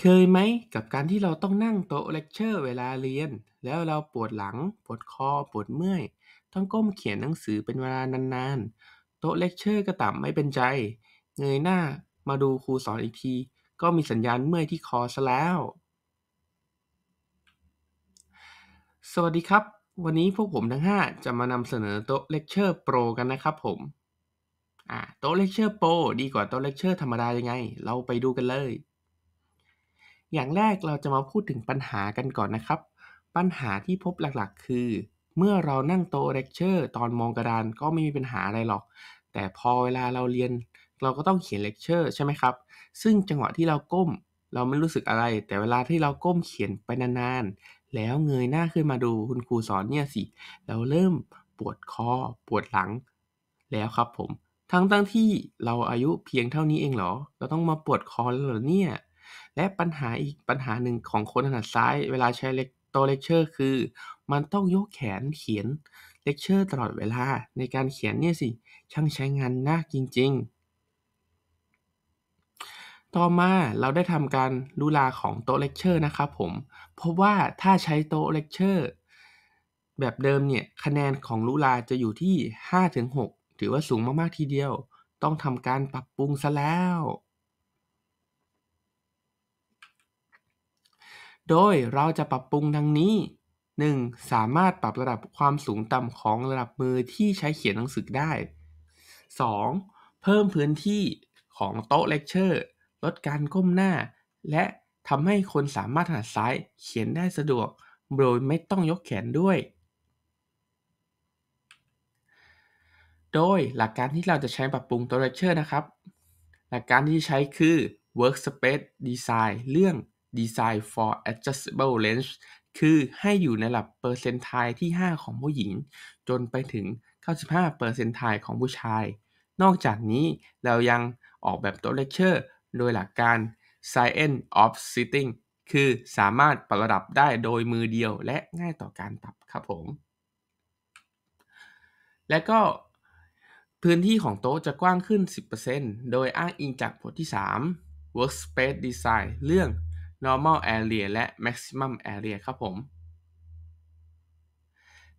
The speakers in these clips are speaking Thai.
เคยไหมกับการที่เราต้องนั่งโต๊ะเลคเชอร์เวลาเรียน แล้วเราปวดหลัง ปวดคอ ปวดเมื่อย ต้องก้มเขียนหนังสือเป็นเวลานานๆ โต๊ะเลคเชอร์ก็ต่ำไม่เป็นใจ เงยหน้ามาดูครูสอนอีกที ก็มีสัญญาณเมื่อยที่คอซะแล้ว สวัสดีครับ วันนี้พวกผมทั้ง 5 จะมานำเสนอโต๊ะเลคเชอร์โปรกันนะครับผม โต๊ะเลคเชอร์โปรดีกว่าโต๊ะเลคเชอร์ธรรมดายังไง เราไปดูกันเลยอย่างแรกเราจะมาพูดถึงปัญหากันก่อนนะครับ ปัญหาที่พบหลักๆ คือ เมื่อเรานั่งโตเลคเชอร์ตอนมองกระดานก็ไม่มีปัญหาอะไรหรอก แต่พอเวลาเราเรียน เราก็ต้องเขียนเลคเชอร์ใช่ไหมครับ ซึ่งจังหวะที่เราก้มเราไม่รู้สึกอะไร แต่เวลาที่เราก้มเขียนไปนานๆ แล้วเงยหน้าขึ้นมาดูคุณครูสอนเนี่ยสิ เราเริ่มปวดคอปวดหลัง แล้วครับผม ทั้งตั้งที่เราอายุเพียงเท่านี้เองเหรอ เราต้องมาปวดคอแล้วเหรอเนี่ยและปัญหาอีกปัญหาหนึ่งของคนถนัดซ้ายเวลาใช้เล็กตัวเลคเชอร์คือ มันต้องยกแขนเขียนเลคเชอร์ตลอดเวลาในการเขียนเนี่ยสิช่างใช้งานหนักจริง ๆ ต่อมาเราได้ทำการลูลาของโต๊ะเลคเชอร์นะครับผม เพราะว่าถ้าใช้โต๊ะเลคเชอร์แบบเดิมเนี่ย คะแนนของลูลาจะอยู่ที่ 5-6ถือว่าสูงมาก ๆ ทีเดียว ต้องทำการปรับปรุงซะแล้วโดยเราจะปรับปรุงดังนี้ 1. สามารถปรับระดับความสูงต่ำของระดับมือที่ใช้เขียนหนังสือได้ 2. เพิ่มพื้นที่ของโต๊ะเลคเชอร์ ลดการก้มหน้า และทำให้คนสามารถถนัดซ้ายเขียนได้สะดวก โดยไม่ต้องยกแขนด้วย โดยหลักการที่เราจะใช้ปรับปรุงโต๊ะเลคเชอร์นะครับ หลักการที่ใช้คือ workspace design เรื่อง Design for Adjustable Range คือให้อยู่ในระดับเปอร์เซนต์ไทที่ 5 ของผู้หญิง จนไปถึง 95เปอร์เซนต์ไทของผู้ชาย นอกจากนี้เรายังออกแบบโต๊ะเลคเชอร์ โดยหลักการ Science of Sitting คือสามารถปรับระดับได้โดยมือเดียวและง่ายต่อการปรับครับผม และก็พื้นที่ของโต๊ะจะกว้างขึ้น 10%โดยอ้างอิงจากบทที่ 3 Workspace Design เรื่อง normal area และ maximum area ครับผม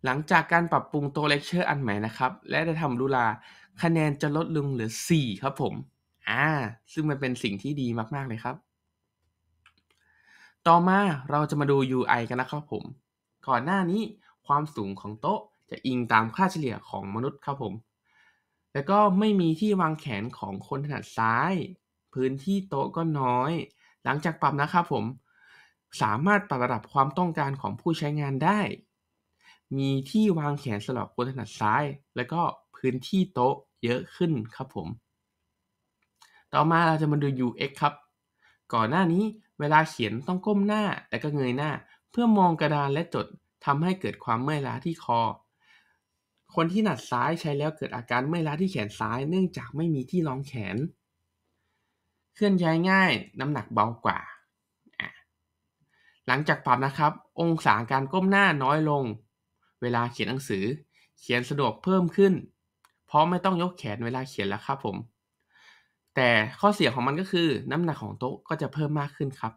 หลังจากการปรับปรุงตัว lecture อันใหม่นะครับ และได้ทำรูลา คะแนนจะลดลงเหลือ 4 ครับผม อ่า ซึ่งมันเป็นสิ่งที่ดีมาก ๆ เลยครับ ต่อมาเราจะมาดู UI กันนะครับผม ก่อนหน้านี้ความสูงของโต๊ะจะอิงตามค่าเฉลี่ยของมนุษย์ครับผม แล้วก็ไม่มีที่วางแขนของคนถนัดซ้าย พื้นที่โต๊ะก็น้อยหลังจากปรับนะครับผม สามารถปรับระดับความต้องการของผู้ใช้งานได้ มีที่วางแขนสำหรับคนถนัดซ้าย แล้วก็พื้นที่โต๊ะเยอะขึ้นครับผมต่อมาเราจะมาดู UX ครับ ก่อนหน้านี้เวลาเขียนต้องก้มหน้าแล่ก็เงยหน้า เพื่อมองกระดานและจดทำให้เกิดความเมื่อยล้าที่คอ คนที่หนัดซ้ายใช้แล้วเกิดอาการเมื่อยล้าที่แขนซ้าย เนื่องจากไม่มีที่รองแขนเคลื่อนย้ายง่ายน้ำหนักเบากว่า หลังจากปรับนะครับ องศาการก้มหน้าน้อยลง เวลาเขียนหนังสือเขียนสะดวกเพิ่มขึ้น เพราะไม่ต้องยกแขนเวลาเขียนแล้วครับผม แต่ข้อเสียของมันก็คือน้ำหนักของโต๊ะก็จะเพิ่มมากขึ้นครับ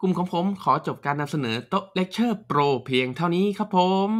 กลุ่มของผมขอจบการนำเสนอโต๊ะเลคเชอร์โปรเพียงเท่านี้ครับผม